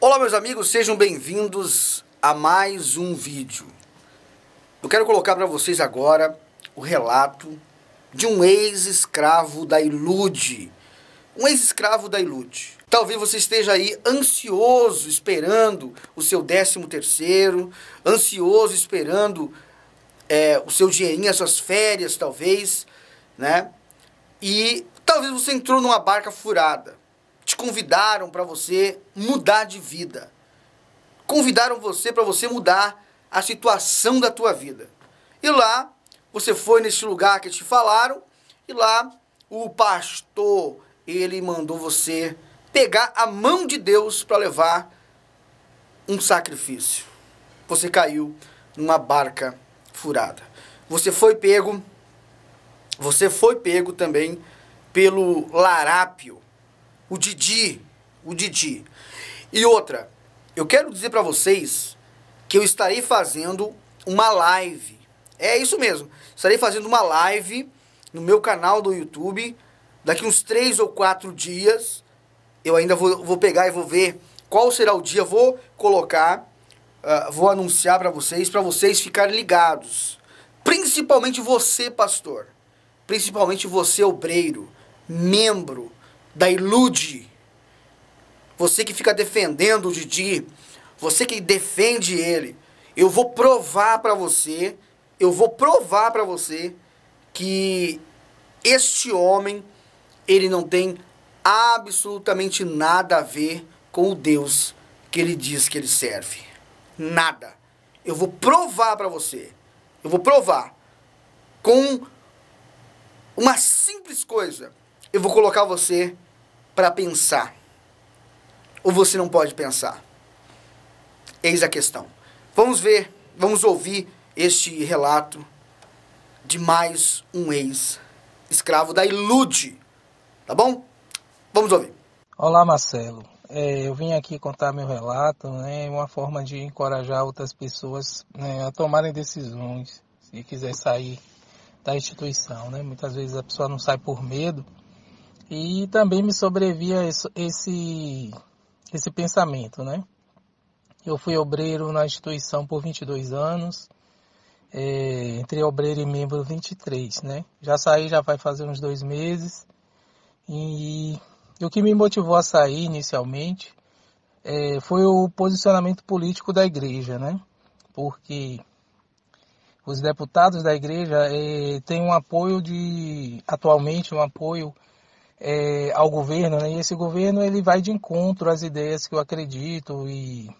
Olá meus amigos, sejam bem-vindos a mais um vídeo. Eu quero colocar para vocês agora o relato de um ex-escravo da Ilude. Um ex-escravo da Ilude. Talvez você esteja aí ansioso, esperando o seu décimo terceiro, ansioso, esperando é, o seu dinheirinho, as suas férias, talvez, né? E talvez você entrou numa barca furada convidaram para você mudar de vida. Convidaram você para você mudar a situação da tua vida. E lá, você foi nesse lugar que te falaram, e lá o pastor, ele mandou você pegar a mão de Deus para levar um sacrifício. Você caiu numa barca furada. Você foi pego, você foi pego também pelo larápio. O Didi. O Didi. E outra, eu quero dizer para vocês que eu estarei fazendo uma live. É isso mesmo. Estarei fazendo uma live no meu canal do YouTube. Daqui uns três ou quatro dias. Eu ainda vou, vou pegar e vou ver qual será o dia. Vou colocar, uh, vou anunciar para vocês, para vocês ficarem ligados. Principalmente você, pastor. Principalmente você, obreiro, membro da Ilude, você que fica defendendo o Didi, você que defende ele, eu vou provar para você, eu vou provar para você que este homem, ele não tem absolutamente nada a ver com o Deus que ele diz que ele serve. Nada. Eu vou provar para você. Eu vou provar com uma simples coisa. Eu vou colocar você para pensar? Ou você não pode pensar? Eis a questão. Vamos ver, vamos ouvir este relato de mais um ex-escravo da Ilude. Tá bom? Vamos ouvir. Olá, Marcelo. É, eu vim aqui contar meu relato, né, uma forma de encorajar outras pessoas né, a tomarem decisões, se quiser sair da instituição. Né? Muitas vezes a pessoa não sai por medo, e também me sobrevia esse, esse pensamento, né? Eu fui obreiro na instituição por 22 anos, é, entre obreiro e membro 23, né? Já saí, já vai fazer uns dois meses. E, e o que me motivou a sair inicialmente é, foi o posicionamento político da igreja, né? Porque os deputados da igreja é, têm um apoio de, atualmente, um apoio é, ao governo, né? e esse governo ele vai de encontro às ideias que eu acredito e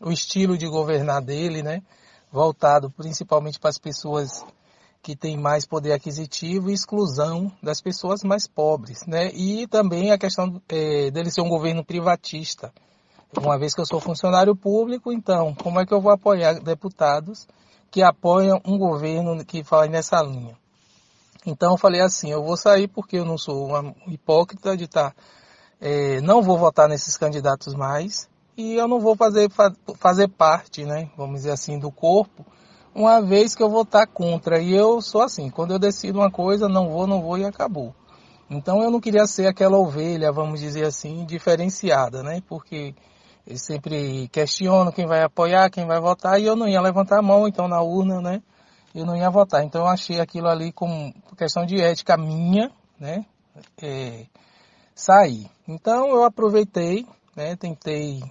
o estilo de governar dele, né? voltado principalmente para as pessoas que têm mais poder aquisitivo e exclusão das pessoas mais pobres, né? E também a questão é, dele ser um governo privatista. Uma vez que eu sou funcionário público, então como é que eu vou apoiar deputados que apoiam um governo que fala nessa linha? Então eu falei assim, eu vou sair porque eu não sou uma hipócrita de estar, tá, é, não vou votar nesses candidatos mais e eu não vou fazer, fazer parte, né, vamos dizer assim, do corpo, uma vez que eu vou estar tá contra. E eu sou assim, quando eu decido uma coisa, não vou, não vou e acabou. Então eu não queria ser aquela ovelha, vamos dizer assim, diferenciada, né, porque eu sempre questiono quem vai apoiar, quem vai votar, e eu não ia levantar a mão, então na urna, né, eu não ia votar. Então eu achei aquilo ali como questão de ética minha, né? É, sair. Então eu aproveitei, né? Tentei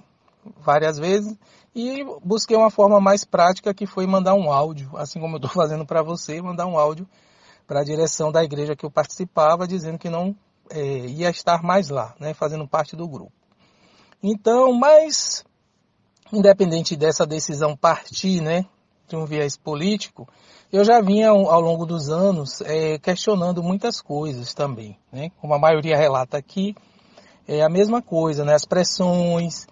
várias vezes e busquei uma forma mais prática que foi mandar um áudio, assim como eu estou fazendo para você, mandar um áudio para a direção da igreja que eu participava, dizendo que não é, ia estar mais lá, né, fazendo parte do grupo. Então, mas independente dessa decisão partir, né, de um viés político, eu já vinha ao longo dos anos é, questionando muitas coisas também, né? Como a maioria relata aqui, é a mesma coisa, né? As pressões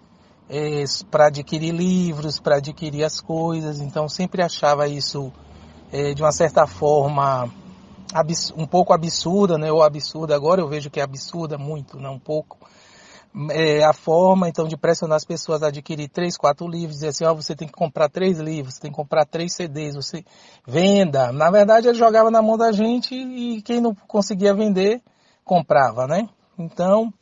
é, para adquirir livros, para adquirir as coisas, então sempre achava isso é, de uma certa forma um pouco absurda, né? Ou absurda agora eu vejo que é absurda muito, não né? um pouco é, a forma então de pressionar as pessoas a adquirir três, quatro livros, dizer assim, ó, você tem que comprar três livros, tem que comprar três CDs, você venda. Na verdade, ele jogava na mão da gente e quem não conseguia vender comprava, né? Então,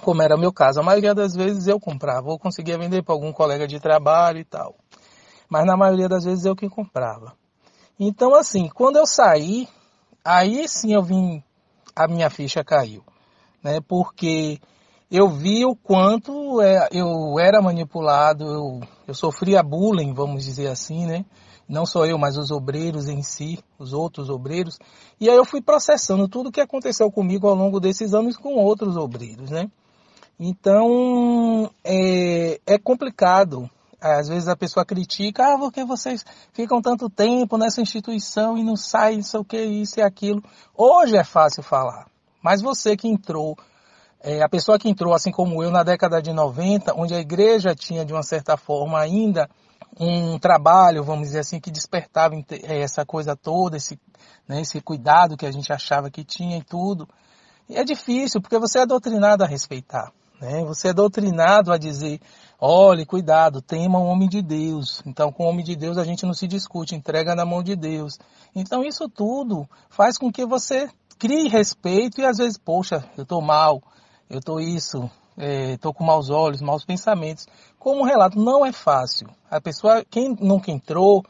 como era o meu caso, a maioria das vezes eu comprava, ou conseguia vender para algum colega de trabalho e tal. Mas na maioria das vezes eu que comprava. Então, assim, quando eu saí, aí sim eu vim, a minha ficha caiu, né? Porque eu vi o quanto é, eu era manipulado, eu, eu sofria bullying, vamos dizer assim, né? Não só eu, mas os obreiros em si, os outros obreiros. E aí eu fui processando tudo o que aconteceu comigo ao longo desses anos com outros obreiros, né? Então, é, é complicado. Às vezes a pessoa critica, ah, porque vocês ficam tanto tempo nessa instituição e não saem, não sei o que, isso e aquilo. Hoje é fácil falar, mas você que entrou é, a pessoa que entrou, assim como eu, na década de 90, onde a igreja tinha, de uma certa forma, ainda um trabalho, vamos dizer assim, que despertava é, essa coisa toda, esse, né, esse cuidado que a gente achava que tinha e tudo. E é difícil, porque você é doutrinado a respeitar. Né? Você é doutrinado a dizer, olhe, cuidado, tema o homem de Deus. Então, com o homem de Deus a gente não se discute, entrega na mão de Deus. Então, isso tudo faz com que você crie respeito e às vezes, poxa, eu estou mal, eu estou isso, estou é, com maus olhos, maus pensamentos. Como relato não é fácil. A pessoa, quem nunca entrou,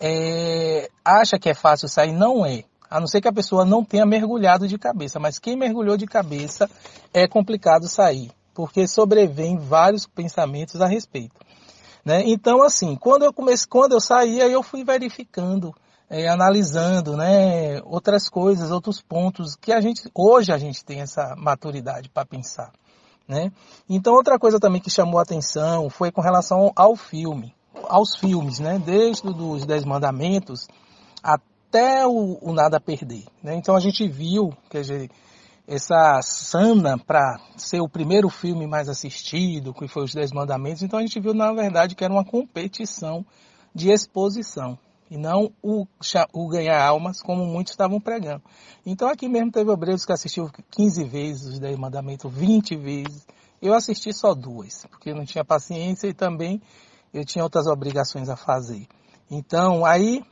é, acha que é fácil sair, não é. A não ser que a pessoa não tenha mergulhado de cabeça, mas quem mergulhou de cabeça é complicado sair, porque sobrevêm vários pensamentos a respeito. Né? Então, assim, quando eu comecei, quando eu saía, eu fui verificando é, analisando né, outras coisas, outros pontos que a gente hoje a gente tem essa maturidade para pensar. Né? Então outra coisa também que chamou a atenção foi com relação ao filme, aos filmes, né? desde os Dez Mandamentos até o, o Nada Perder. Né? Então a gente viu que essa sana para ser o primeiro filme mais assistido, que foi os Dez Mandamentos. Então a gente viu na verdade que era uma competição de exposição e não o, o, ganhar almas, como muitos estavam pregando. Então aqui mesmo teve obreiros que assistiu 15 vezes os 10 mandamentos, 20 vezes. Eu assisti só duas, porque não tinha paciência e também eu tinha outras obrigações a fazer. Então aí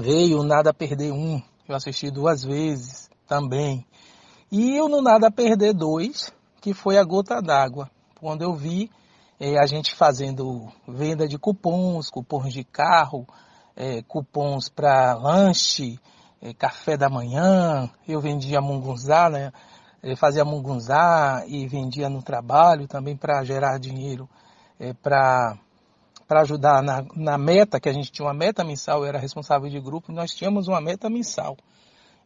veio Nada Perder um, eu assisti duas vezes também. E eu No Nada Perder dois, que foi a gota d'água, quando eu vi eh, a gente fazendo venda de cupons, cupons de carro, é, cupons para lanche, é, café da manhã, eu vendia mungunzá, né? Eu fazia mungunzá e vendia no trabalho também para gerar dinheiro é, para para ajudar na, na, meta, que a gente tinha uma meta mensal, eu era responsável de grupo, nós tínhamos uma meta mensal.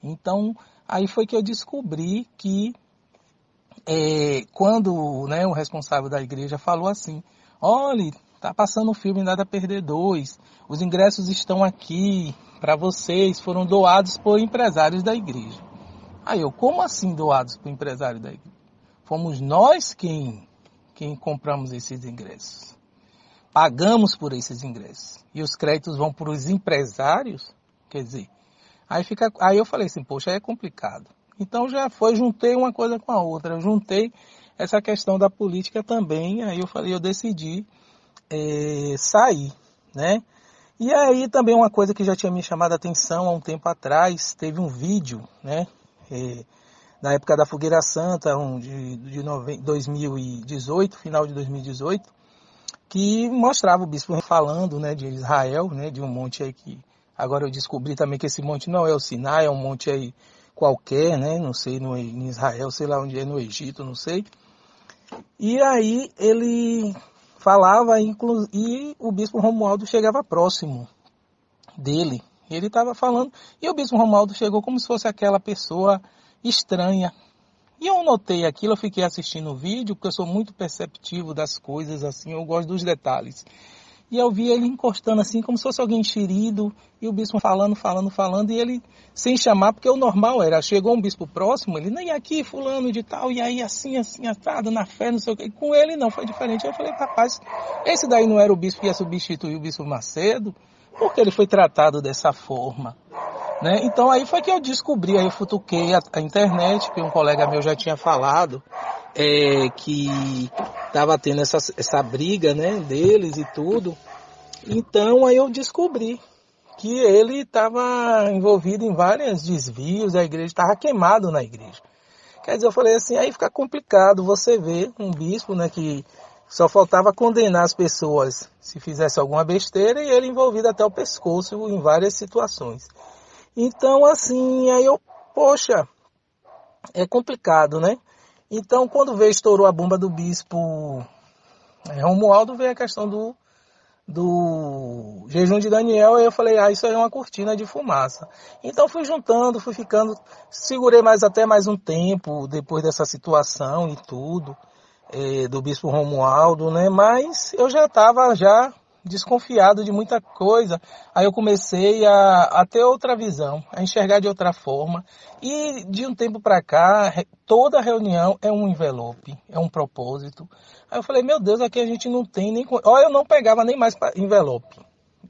Então, aí foi que eu descobri que é, quando né, o responsável da igreja falou assim, olhe, Tá passando o filme Nada Perder 2. Os ingressos estão aqui para vocês, foram doados por empresários da igreja. Aí eu, como assim doados por empresário da igreja? Fomos nós quem, quem compramos esses ingressos. Pagamos por esses ingressos. E os créditos vão para os empresários? Quer dizer, aí, fica, aí eu falei assim, poxa, é complicado. Então já foi, juntei uma coisa com a outra, juntei essa questão da política também, aí eu falei, eu decidi é, sair, né? E aí também uma coisa que já tinha me chamado a atenção há um tempo atrás, teve um vídeo, né? É, na época da Fogueira Santa, um de, de 2018, final de 2018, que mostrava o bispo falando, né, de Israel, né, de um monte aí que agora eu descobri também que esse monte não é o Sinai, é um monte aí qualquer, né, não sei, no, em Israel, sei lá onde é, no Egito, não sei. E aí ele falava inclu... e o bispo Romualdo chegava próximo dele. Ele estava falando e o bispo Romualdo chegou como se fosse aquela pessoa estranha. E eu notei aquilo, eu fiquei assistindo o vídeo, porque eu sou muito perceptivo das coisas, assim, eu gosto dos detalhes e eu vi ele encostando assim, como se fosse alguém ferido, e o bispo falando, falando, falando, e ele sem chamar, porque o normal era, chegou um bispo próximo, ele, nem aqui, fulano de tal, e aí assim, assim, atado, na fé, não sei o quê. com ele não, foi diferente. Eu falei, rapaz, esse daí não era o bispo que ia substituir o bispo Macedo, porque ele foi tratado dessa forma. Né? Então aí foi que eu descobri, aí eu futuquei a, a internet, que um colega meu já tinha falado, é, que estava tendo essa, essa briga né, deles e tudo. Então aí eu descobri que ele estava envolvido em vários desvios, a igreja estava queimado na igreja. Quer dizer, eu falei assim, aí fica complicado você ver um bispo né, que só faltava condenar as pessoas se fizesse alguma besteira e ele envolvido até o pescoço em várias situações. Então, assim, aí eu, poxa, é complicado, né? Então, quando veio, estourou a bomba do bispo é, Romualdo, veio a questão do, do jejum de Daniel, e eu falei, ah, isso aí é uma cortina de fumaça. Então fui juntando, fui ficando, segurei mais até mais um tempo, depois dessa situação e tudo, eh, do bispo Romualdo, né? Mas eu já estava já desconfiado de muita coisa. Aí eu comecei a, a ter outra visão, a enxergar de outra forma. E de um tempo para cá, toda reunião é um envelope, é um propósito. Aí eu falei, meu Deus, aqui a gente não tem nem. Ó, eu não pegava nem mais envelope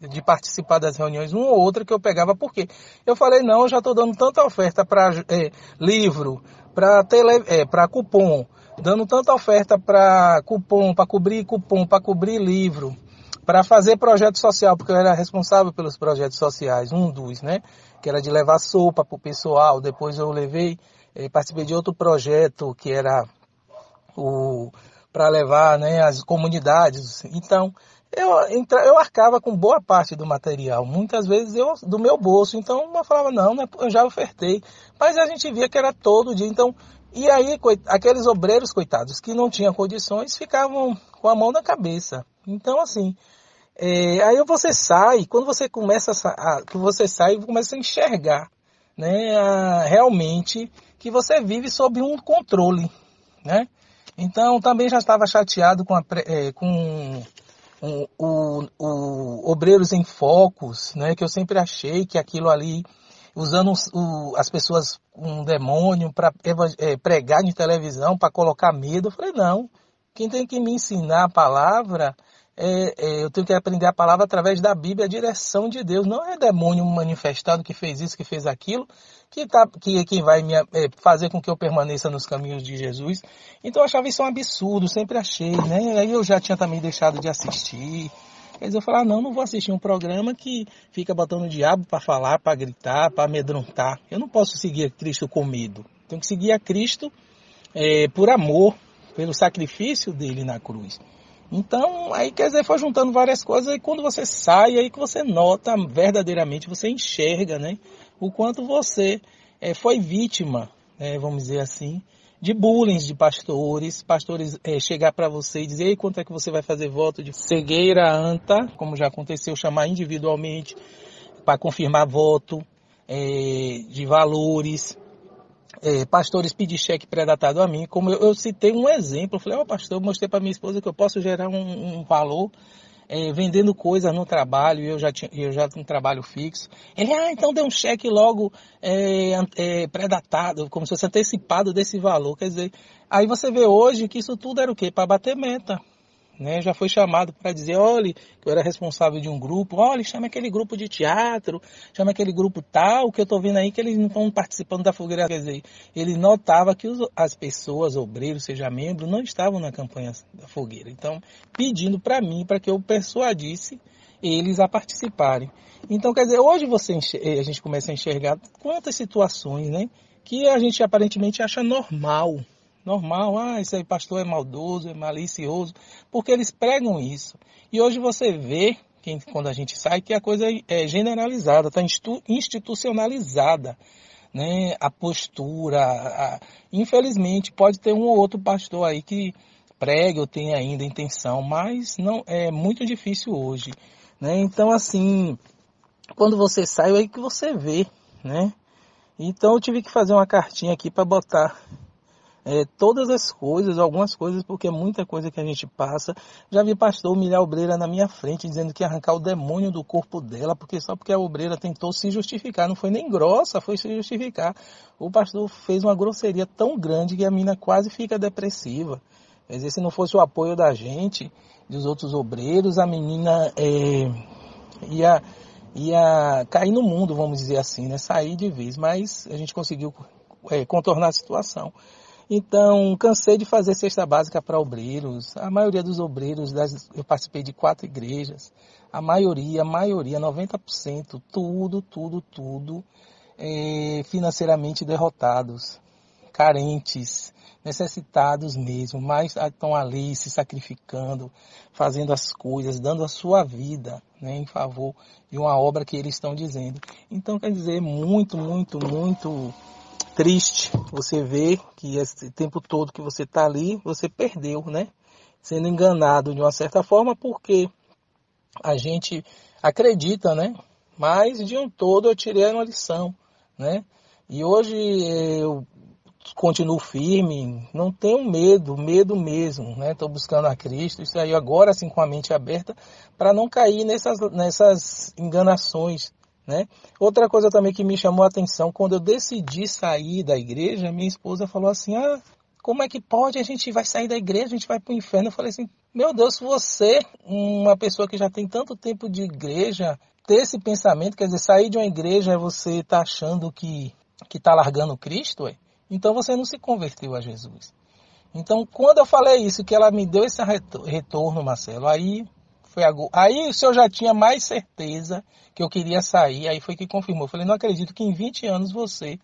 de participar das reuniões, uma ou outra que eu pegava, porque eu falei, não, eu já estou dando tanta oferta para é, livro, para é, cupom, dando tanta oferta para cupom, para cobrir cupom, para cobrir livro para fazer projeto social, porque eu era responsável pelos projetos sociais, um dos, né? Que era de levar sopa para o pessoal. Depois eu levei, eh, participei de outro projeto que era o para levar né, as comunidades. Então, eu, entra, eu arcava com boa parte do material, muitas vezes eu do meu bolso. Então, eu falava, não, né, eu já ofertei. Mas a gente via que era todo dia. Então, e aí, aqueles obreiros, coitados, que não tinham condições, ficavam com a mão na cabeça. Então, assim, é, aí você sai, quando você começa a, a você sai, começa a enxergar, né, a, realmente que você vive sob um controle, né? Então, também já estava chateado com, a, é, com o o, o Obreiros em Focos, né? Que eu sempre achei que aquilo ali, usando o, as pessoas um demônio para é, pregar de televisão, para colocar medo. Eu falei, não, quem tem que me ensinar a palavra é, é, eu tenho que aprender a palavra através da Bíblia, a direção de Deus. Não é demônio manifestado que fez isso, que fez aquilo, que, tá, que, quem vai me, é, fazer com que eu permaneça nos caminhos de Jesus. Então eu achava isso um absurdo, sempre achei, né? Aí eu já tinha também deixado de assistir. Mas eu falar, ah, não, não vou assistir um programa que fica botando o diabo para falar, para gritar, para amedrontar. Eu não posso seguir a Cristo com medo. Tenho que seguir a Cristo é, por amor, pelo sacrifício dele na cruz. Então, aí quer dizer, foi juntando várias coisas e quando você sai, aí que você nota verdadeiramente, você enxerga, né? O quanto você é, foi vítima, né, vamos dizer assim, de bullying de pastores, pastores é, chegar para você e dizer, Ei, quanto é que você vai fazer voto de cegueira anta, como já aconteceu, chamar individualmente para confirmar voto é, de valores, é, pastores pedir cheque pré-datado a mim, como eu, eu, citei um exemplo, eu falei, ó oh, pastor, mostrei para minha esposa que eu posso gerar um, um valor é, vendendo coisas no trabalho, eu já tinha, eu já tinha um trabalho fixo. Ele, ah, então deu um cheque logo é, é, pré-datado, como se fosse antecipado desse valor. Quer dizer, aí você vê hoje que isso tudo era o quê? Para bater meta né, já foi chamado para dizer, olha, que eu era responsável de um grupo, olha, chama aquele grupo de teatro, chama aquele grupo tal, que eu estou vendo aí que eles não estão participando da fogueira. Quer dizer, ele notava que as pessoas, obreiros, seja membro, não estavam na campanha da fogueira. Então, pedindo para mim, para que eu persuadisse eles a participarem. Então, quer dizer, hoje você enxerga, eh, a gente começa a enxergar quantas situações, né, que a gente aparentemente acha normal, normal, ah, isso aí pastor é maldoso, é malicioso, porque eles pregam isso. E hoje você vê, que, quando a gente sai, que a coisa é generalizada, está institucionalizada. Né, a postura, a... infelizmente pode ter um ou outro pastor aí que pregue ou tenha ainda intenção, mas não é muito difícil hoje, né? Então assim, quando você sai é aí que você vê, né? Então eu tive que fazer uma cartinha aqui para botar é, todas as coisas, algumas coisas, porque muita coisa que a gente passa. Já vi pastor humilhar a obreira na minha frente, dizendo que ia arrancar o demônio do corpo dela, porque só porque a obreira tentou se justificar, não foi nem grossa, foi se justificar. O pastor fez uma grosseria tão grande que a mina quase fica depressiva. Quer dizer, se não fosse o apoio da gente, dos outros obreiros, a menina é, ia, ia cair no mundo, vamos dizer assim, né? sair de vez. Mas a gente conseguiu é, contornar a situação. Então, cansei de fazer cesta básica para obreiros. A maioria dos obreiros, das, eu participei de quatro igrejas. A maioria, a maioria, 90%, tudo, tudo, tudo, é, financeiramente derrotados, carentes, necessitados mesmo, mas estão ali se sacrificando, fazendo as coisas, dando a sua vida né, em favor de uma obra que eles estão dizendo. Então, quer dizer, muito, muito, muito triste você ver que esse tempo todo que você está ali, você perdeu, né? Sendo enganado de uma certa forma, porque a gente acredita, né? Mas de um todo eu tirei uma lição, né? E hoje eu continuo firme, não tenho medo, medo mesmo, né? Estou buscando a Cristo, isso aí agora assim com a mente aberta para não cair nessas, nessas enganações, né? Outra coisa também que me chamou a atenção, quando eu decidi sair da igreja, minha esposa falou assim: Ah, como é que pode? A gente vai sair da igreja, a gente vai para o inferno. Eu falei assim: Meu Deus, você, uma pessoa que já tem tanto tempo de igreja, ter esse pensamento, quer dizer, sair de uma igreja é você tá achando que que tá largando Cristo, é? Então você não se converteu a Jesus. Então, quando eu falei isso, que ela me deu esse retorno, Marcelo, aí foi Aí o senhor já tinha mais certeza que eu queria sair, aí foi que confirmou. Eu falei, não acredito que em 20 anos você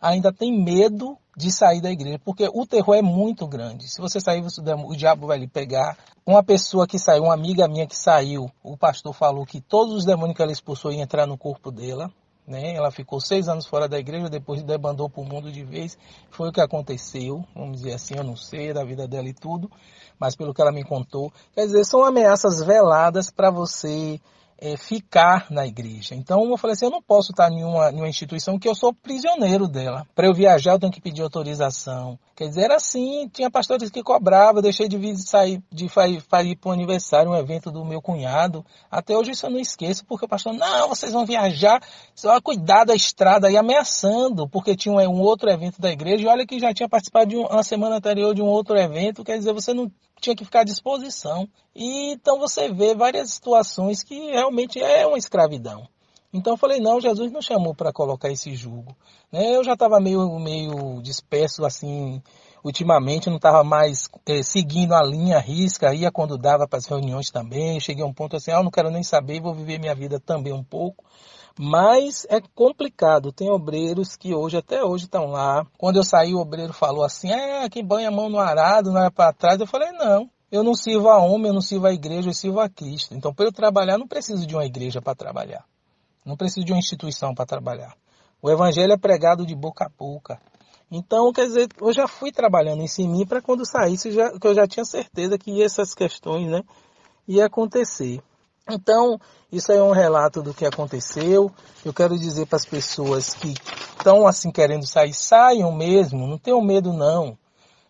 ainda tem medo de sair da igreja, porque o terror é muito grande. Se você sair, você, o diabo vai lhe pegar. Uma pessoa que saiu, uma amiga minha que saiu, o pastor falou que todos os demônios que ela expulsou iam entrar no corpo dela. Né? Ela ficou seis anos fora da igreja, depois debandou para o mundo de vez. Foi o que aconteceu, vamos dizer assim, eu não sei da vida dela e tudo mas pelo que ela me contou, quer dizer, são ameaças veladas para você é, ficar na igreja. Então eu falei assim, eu não posso estar em uma, em uma instituição que eu sou prisioneiro dela. Para eu viajar eu tenho que pedir autorização. Quer dizer, era assim, tinha pastores que cobravam, eu deixei de vir sair de ir para o aniversário, um evento do meu cunhado. Até hoje isso eu não esqueço, porque o pastor, não, vocês vão viajar, só cuidado da estrada aí ameaçando, porque tinha é, um outro evento da igreja, e olha que já tinha participado de uma semana anterior de um outro evento, quer dizer, você não tinha que ficar à disposição. E então você vê várias situações que realmente é uma escravidão. Então eu falei, não, Jesus não chamou para colocar esse jugo. Né? Eu já estava meio, meio disperso assim, ultimamente, não estava mais eh, seguindo a linha risca, ia quando dava para as reuniões também. Cheguei a um ponto assim, ah, eu não quero nem saber, vou viver minha vida também um pouco. Mas é complicado. Tem obreiros que hoje, até hoje, estão lá. Quando eu saí, o obreiro falou assim: é, que banha a mão no arado, não é para trás. Eu falei: não. Eu não sirvo a homem, eu não sirvo a igreja, eu sirvo a Cristo. Então, para eu trabalhar, não preciso de uma igreja para trabalhar. Não preciso de uma instituição para trabalhar. O evangelho é pregado de boca a boca. Então, quer dizer, eu já fui trabalhando isso em mim para quando saísse, já, que eu já tinha certeza que essas questões né, ia acontecer. Então, isso aí é um relato do que aconteceu. Eu quero dizer para as pessoas que estão assim querendo sair, saiam mesmo, não tenham medo não.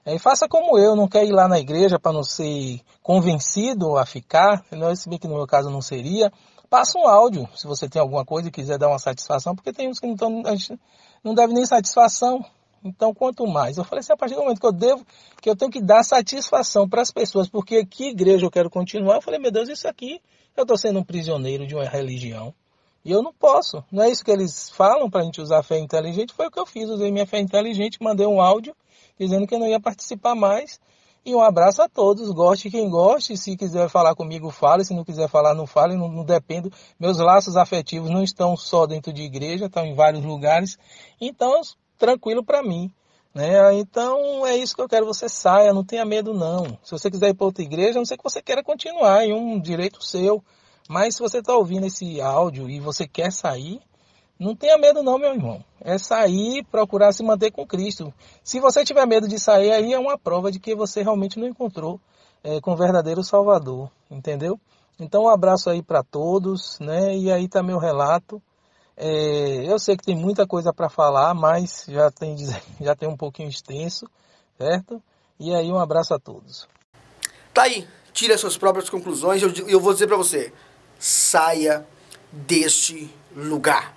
É, e faça como eu, não quer ir lá na igreja para não ser convencido a ficar, não, se bem que no meu caso não seria. Passa um áudio, se você tem alguma coisa e quiser dar uma satisfação, porque tem uns que não, tão, não deve nem satisfação. Então, quanto mais. Eu falei assim, a partir do momento que eu devo, que eu tenho que dar satisfação para as pessoas, porque que igreja eu quero continuar? Eu falei, meu Deus, isso aqui eu estou sendo um prisioneiro de uma religião. E eu não posso. Não é isso que eles falam para a gente usar a fé inteligente. Foi o que eu fiz. Usei minha fé inteligente, mandei um áudio dizendo que eu não ia participar mais. E um abraço a todos. Goste quem goste. Se quiser falar comigo, fale. Se não quiser falar, não fale. Não, não dependo. Meus laços afetivos não estão só dentro de igreja, estão em vários lugares. Então, tranquilo para mim. Né? Então é isso que eu quero, você saia, não tenha medo não. Se você quiser ir para outra igreja, não sei que você queira continuar, é um direito seu. Mas se você está ouvindo esse áudio e você quer sair, não tenha medo não, meu irmão. É sair, procurar se manter com Cristo. Se você tiver medo de sair, aí é uma prova de que você realmente não encontrou é, com o verdadeiro Salvador, entendeu? Então um abraço aí para todos, né? E aí está meu relato. É, eu sei que tem muita coisa para falar, mas já tem, já tem um pouquinho extenso, certo? E aí, um abraço a todos. Tá aí, tira suas próprias conclusões. Eu, eu vou dizer para você: saia deste lugar.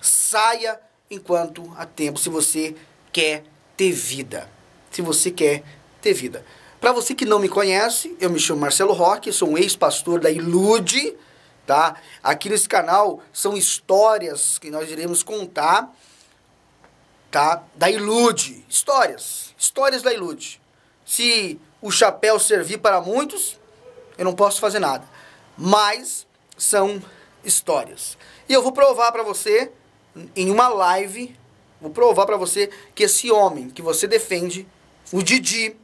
Saia enquanto há tempo, se você quer ter vida. Se você quer ter vida. Para você que não me conhece, eu me chamo Marcelo Roque, sou um ex-pastor da Ilude tá? Aqui nesse canal são histórias que nós iremos contar, tá? Da Ilude, histórias, histórias da Ilude. Se o chapéu servir para muitos, eu não posso fazer nada, mas são histórias. E eu vou provar para você em uma live, vou provar para você que esse homem que você defende, o Didi,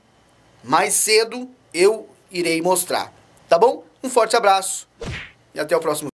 mais cedo eu irei mostrar, tá bom? Um forte abraço e até o próximo